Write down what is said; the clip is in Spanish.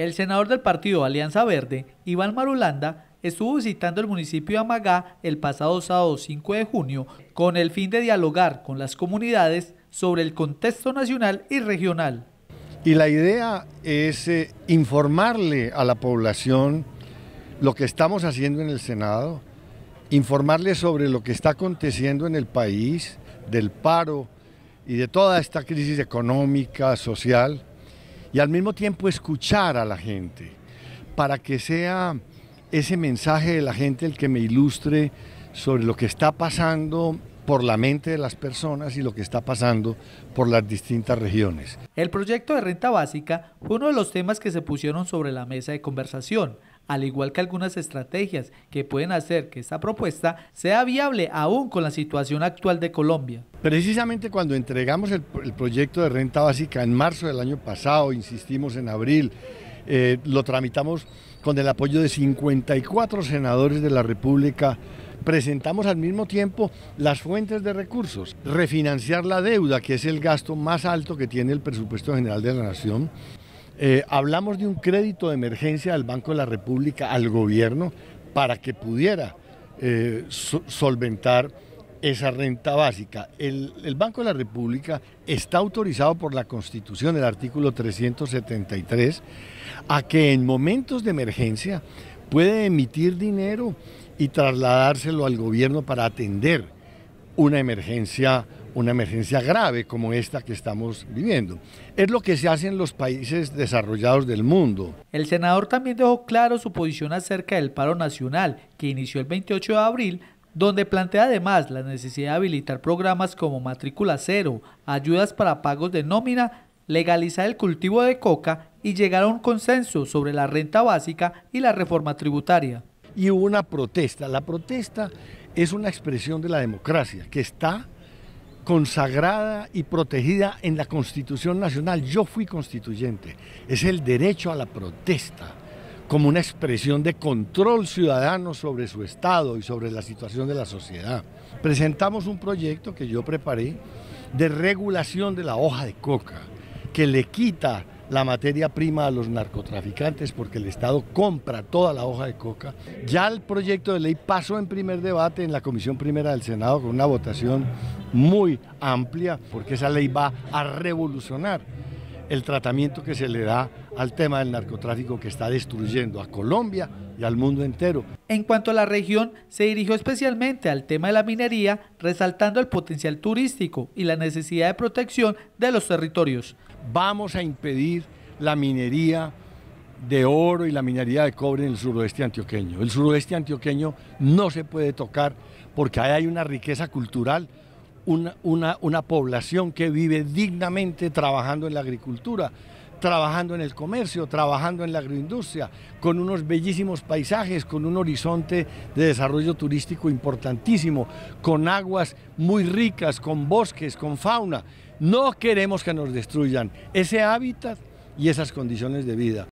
El senador del partido Alianza Verde, Iván Marulanda, estuvo visitando el municipio de Amagá el pasado sábado 5 de junio con el fin de dialogar con las comunidades sobre el contexto nacional y regional. Y la idea es eh, informarle a la población lo que estamos haciendo en el Senado, informarle sobre lo que está aconteciendo en el país, del paro y de toda esta crisis económica, social, y al mismo tiempo escuchar a la gente para que sea ese mensaje de la gente el que me ilustre sobre lo que está pasando por la mente de las personas y lo que está pasando por las distintas regiones. El proyecto de renta básica fue uno de los temas que se pusieron sobre la mesa de conversación, al igual que algunas estrategias que pueden hacer que esta propuesta sea viable aún con la situación actual de Colombia. Precisamente cuando entregamos el, proyecto de renta básica en marzo del año pasado, insistimos en abril, eh, lo tramitamos con el apoyo de 54 senadores de la República presentamos al mismo tiempo las fuentes de recursos, refinanciar la deuda, que es el gasto más alto que tiene el presupuesto general de la Nación. Eh, hablamos de un crédito de emergencia del Banco de la República al gobierno para que pudiera eh, solventar esa renta básica. El, el, Banco de la República está autorizado por la Constitución, el artículo 373, a que en momentos de emergencia puede emitir dinero y trasladárselo al gobierno para atender una emergencia, una emergencia grave como esta que estamos viviendo. Es lo que se hace en los países desarrollados del mundo. El senador también dejó claro su posición acerca del paro nacional, que inició el 28 de abril, donde plantea además la necesidad de habilitar programas como matrícula cero, ayudas para pagos de nómina, legalizar el cultivo de coca y llegar a un consenso sobre la renta básica y la reforma tributaria y hubo una protesta. La protesta es una expresión de la democracia que está consagrada y protegida en la Constitución Nacional. Yo fui constituyente. Es el derecho a la protesta como una expresión de control ciudadano sobre su Estado y sobre la situación de la sociedad. Presentamos un proyecto que yo preparé de regulación de la hoja de coca, que le quita la materia prima a los narcotraficantes porque el Estado compra toda la hoja de coca. Ya el proyecto de ley pasó en primer debate en la Comisión Primera del Senado con una votación muy amplia porque esa ley va a revolucionar el tratamiento que se le da al tema del narcotráfico que está destruyendo a Colombia y al mundo entero. En cuanto a la región, se dirigió especialmente al tema de la minería, resaltando el potencial turístico y la necesidad de protección de los territorios. Vamos a impedir la minería de oro y la minería de cobre en el suroeste antioqueño. El suroeste antioqueño no se puede tocar porque ahí hay una riqueza cultural una, población que vive dignamente trabajando en la agricultura, trabajando en el comercio, trabajando en la agroindustria, con unos bellísimos paisajes, con un horizonte de desarrollo turístico importantísimo, con aguas muy ricas, con bosques, con fauna. No queremos que nos destruyan ese hábitat y esas condiciones de vida.